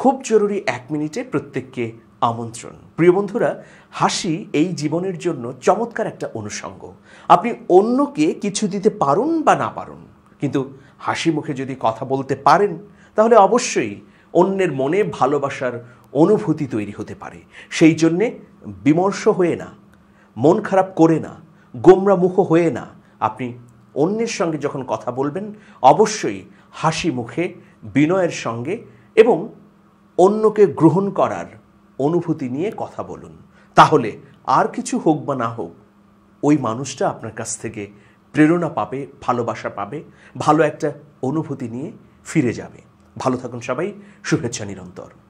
খুব জরুরি এক মিনিটে প্রত্যেককে আমন্ত্রণ প্রিয় বন্ধুরা হাসি এই জীবনের জন্য চমৎকার একটা অনুষঙ্গ আপনি অন্যকে কিছু দিতে পারুন বা না পারুন কিন্তু হাসি মুখে যদি কথা বলতে পারেন তাহলে অবশ্যই অন্যের মনে ভালোবাসার অনুভূতি তৈরি হতে পারে সেই জন্যে বিমর্ষ হয়ে না মন খারাপ করে না গোমরা মুখ হয়ে না আপনি অন্যের সঙ্গে যখন কথা বলবেন অবশ্যই হাসি মুখে বিনয়ের সঙ্গে এবং অন্যকে গ্রহণ করার অনুভূতি নিয়ে কথা বলুন তাহলে আর কিছু হোক বা না হোক ওই মানুষটা আপনার কাছ থেকে প্রেরণা পাবে ভালোবাসা পাবে ভালো একটা অনুভূতি নিয়ে ফিরে যাবে ভালো থাকুন সবাই শুভেচ্ছা নিরন্তর